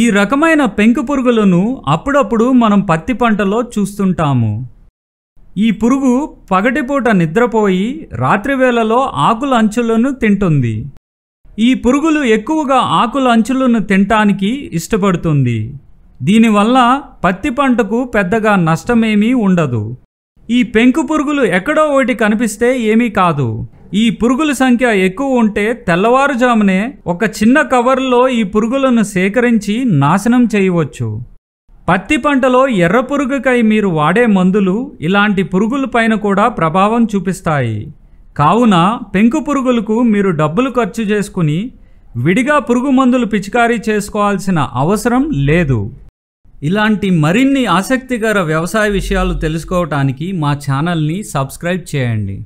ఈ రకమైన పెంకు పురుగులను అప్పుడప్పుడు మనం పత్తి పంటలో చూస్తుంటాము ఈ పురుగు పగటిపూట నిద్రపోయి రాత్రివేళలో ఆకుల అంచులను తింటుంది ఈ పురుగులు ఎక్కువగా ఆకుల అంచులను తినటానికి ఇష్టపడుతుంది దీనివల్ల పత్తి పంటకు పెద్దగా నష్టమేమీ ఉండదు ఈ పెంకు పురుగులు ఎక్కడో ఒకటి కనిపిస్తే ఏమీ కాదు ఈ పురుగుల సంఖ్య ఎక్కువ ఉంటే తెల్లవారుజామునే ఒక చిన్న కవర్లో ఈ పురుగులను సేకరించి నాశనం చేయవచ్చు పత్తి పంటలో ఎర్ర పురుగుకై మీరు వాడే మందులు ఇలాంటి పురుగుల పైన కూడా ప్రభావం చూపిస్తాయి కావున పెంకు పురుగులకు మీరు డబ్బులు ఖర్చు చేసుకుని విడిగా పురుగు మందులు పిచికారీ చేసుకోవాల్సిన అవసరం లేదు ఇలాంటి మరిన్ని ఆసక్తికర వ్యవసాయ విషయాలు తెలుసుకోవటానికి మా ఛానల్ని సబ్స్క్రైబ్ చేయండి